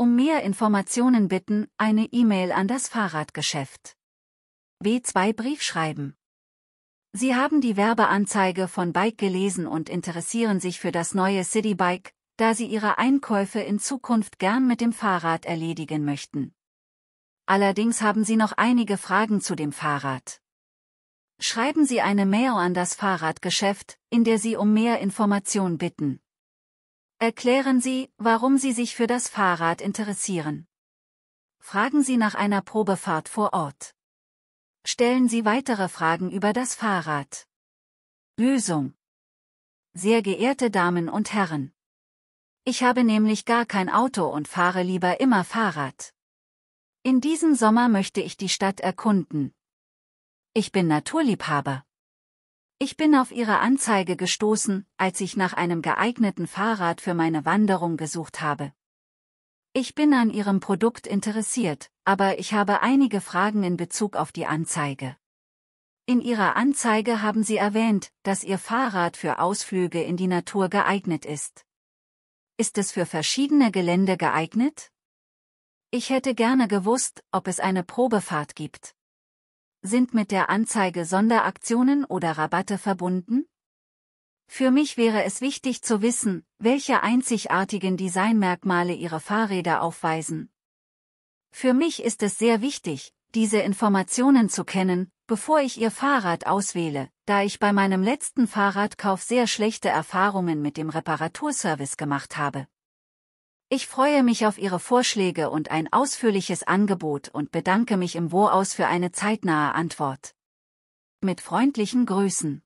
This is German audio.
Um mehr Informationen bitten, eine E-Mail an das Fahrradgeschäft. w 2 Brief schreiben. Sie haben die Werbeanzeige von Bike gelesen und interessieren sich für das neue Citybike, da Sie Ihre Einkäufe in Zukunft gern mit dem Fahrrad erledigen möchten. Allerdings haben Sie noch einige Fragen zu dem Fahrrad. Schreiben Sie eine Mail an das Fahrradgeschäft, in der Sie um mehr Informationen bitten. Erklären Sie, warum Sie sich für das Fahrrad interessieren. Fragen Sie nach einer Probefahrt vor Ort. Stellen Sie weitere Fragen über das Fahrrad. Lösung. Sehr geehrte Damen und Herren. Ich habe nämlich gar kein Auto und fahre lieber immer Fahrrad. In diesem Sommer möchte ich die Stadt erkunden. Ich bin Naturliebhaber. Ich bin auf Ihre Anzeige gestoßen, als ich nach einem geeigneten Fahrrad für meine Wanderung gesucht habe. Ich bin an Ihrem Produkt interessiert, aber ich habe einige Fragen in Bezug auf die Anzeige. In Ihrer Anzeige haben Sie erwähnt, dass Ihr Fahrrad für Ausflüge in die Natur geeignet ist. Ist es für verschiedene Gelände geeignet? Ich hätte gerne gewusst, ob es eine Probefahrt gibt. Sind mit der Anzeige Sonderaktionen oder Rabatte verbunden? Für mich wäre es wichtig zu wissen, welche einzigartigen Designmerkmale Ihre Fahrräder aufweisen. Für mich ist es sehr wichtig, diese Informationen zu kennen, bevor ich Ihr Fahrrad auswähle, da ich bei meinem letzten Fahrradkauf sehr schlechte Erfahrungen mit dem Reparaturservice gemacht habe. Ich freue mich auf Ihre Vorschläge und ein ausführliches Angebot und bedanke mich im Voraus für eine zeitnahe Antwort. Mit freundlichen Grüßen.